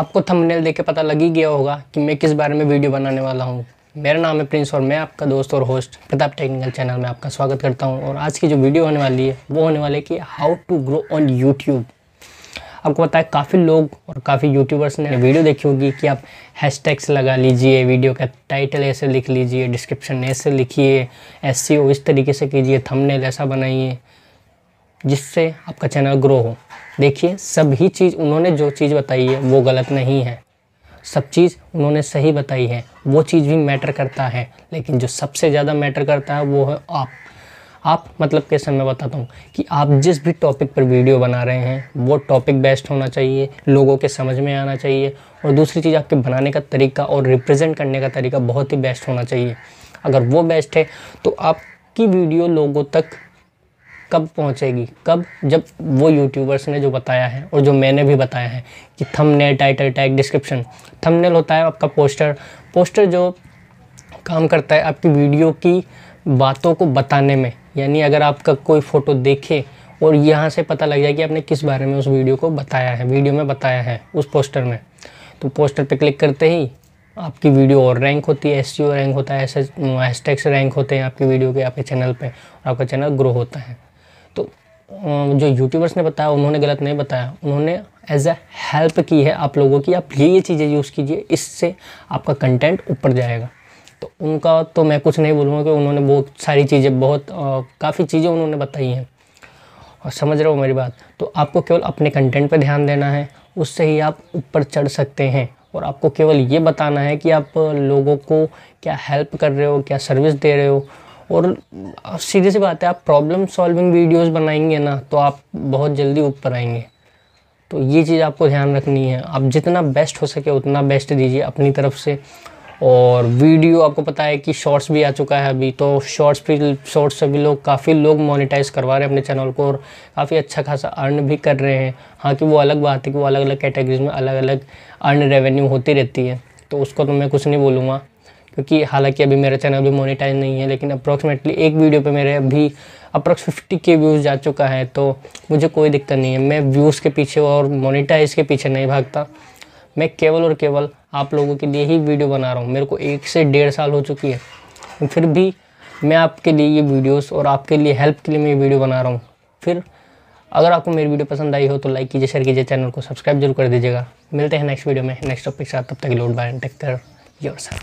आपको थंबनेल देख के पता लग ही गया होगा कि मैं किस बारे में वीडियो बनाने वाला हूँ मेरा नाम है प्रिंस और मैं आपका दोस्त और होस्ट प्रताप टेक्निकल चैनल में आपका स्वागत करता हूँ और आज की जो वीडियो होने वाली है वो होने वाली है कि how to grow on YouTube आपको पता है काफ़ी लोग और काफ़ी यूट्यूबर्स ने वीडियो देखी होगी कि आप हैशटैग्स लगा लीजिए वीडियो का टाइटल ऐसे लिख लीजिए डिस्क्रिप्शन ऐसे लिखिए एस e इस तरीके से कीजिए थंबनेल ऐसा बनाइए जिससे आपका चैनल ग्रो हो देखिए सभी चीज़ उन्होंने जो चीज़ बताई है वो गलत नहीं है सब चीज़ उन्होंने सही बताई है वो चीज़ भी मैटर करता है लेकिन जो सबसे ज़्यादा मैटर करता है वो है आप आप मतलब कैसे मैं बताता हूँ कि आप जिस भी टॉपिक पर वीडियो बना रहे हैं वो टॉपिक बेस्ट होना चाहिए लोगों के समझ में आना चाहिए और दूसरी चीज़ आपके बनाने का तरीका और रिप्रेजेंट करने का तरीका बहुत ही बेस्ट होना चाहिए अगर वो बेस्ट है तो आपकी वीडियो लोगों तक कब पहुंचेगी कब जब वो यूट्यूबर्स ने जो बताया है और जो मैंने भी बताया है कि thumbnail title tag description thumbnail होता है आपका पोस्टर पोस्टर जो काम करता है आपकी वीडियो की बातों को बताने में यानी अगर आपका कोई फ़ोटो देखे और यहाँ से पता लग जाए कि आपने किस बारे में उस वीडियो को बताया है वीडियो में बताया है उस पोस्टर में तो पोस्टर पर क्लिक करते ही आपकी वीडियो और रैंक होती है एस रैंक e होता है एस हैशटैग रैंक होते हैं आपकी वीडियो के आपके चैनल पे आपका चैनल ग्रो होता है तो जो यूट्यूबर्स ने बताया उन्होंने गलत नहीं बताया उन्होंने एज अ हेल्प की है आप लोगों की आप ये ये चीज़ें यूज़ कीजिए इससे आपका कंटेंट ऊपर जाएगा तो उनका तो मैं कुछ नहीं बोलूँगा कि उन्होंने बहुत सारी चीज़ें बहुत काफ़ी चीज़ें उन्होंने बताई हैं और समझ रहे हो मेरी बात तो आपको केवल अपने कंटेंट पर ध्यान देना है उससे ही आप ऊपर चढ़ सकते हैं और आपको केवल ये बताना है कि आप लोगों को क्या हेल्प कर रहे हो क्या सर्विस दे रहे हो और सीधी सी बात है आप प्रॉब्लम सॉल्विंग वीडियोस बनाएंगे ना तो आप बहुत जल्दी ऊपर आएंगे तो ये चीज़ आपको ध्यान रखनी है आप जितना बेस्ट हो सके उतना बेस्ट दीजिए अपनी तरफ से और वीडियो आपको पता है कि शॉर्ट्स भी आ चुका है अभी तो शॉर्ट्स भी शॉर्ट्स से भी लोग काफ़ी लोग मोनेटाइज करवा रहे हैं अपने चैनल को और काफ़ी अच्छा खासा अर्न भी कर रहे हैं हाँ कि वो अलग बात है कि वो अलग अलग कैटेगरीज में अलग अलग अर्न रेवेन्यू होती रहती है तो उसको तो मैं कुछ नहीं बोलूँगा क्योंकि हालांकि अभी मेरा चैनल भी मोनिटाइज नहीं है लेकिन अप्रोक्सीमेटली एक वीडियो पे मेरे अभी अप्रोक्स फिफ्टी के व्यूज़ जा चुका है तो मुझे कोई दिक्कत नहीं है मैं व्यूज़ के पीछे और मोनिटाइज के पीछे नहीं भागता मैं केवल और केवल आप लोगों के लिए ही वीडियो बना रहा हूँ मेरे को एक से डेढ़ साल हो चुकी है फिर भी मैं आपके लिए ये वीडियोस और आपके लिए हेल्प के लिए मैं ये वीडियो बना रहा हूँ फिर अगर आपको मेरी वीडियो पसंद आई हो तो लाइक कीजिए शेयर कीजिए चैनल को सब्सक्राइब जरूर कर दीजिएगा मिलते हैं नेक्स्ट वीडियो में नेक्स्ट टॉपिक के साथ तब तक लोड bye take care your sir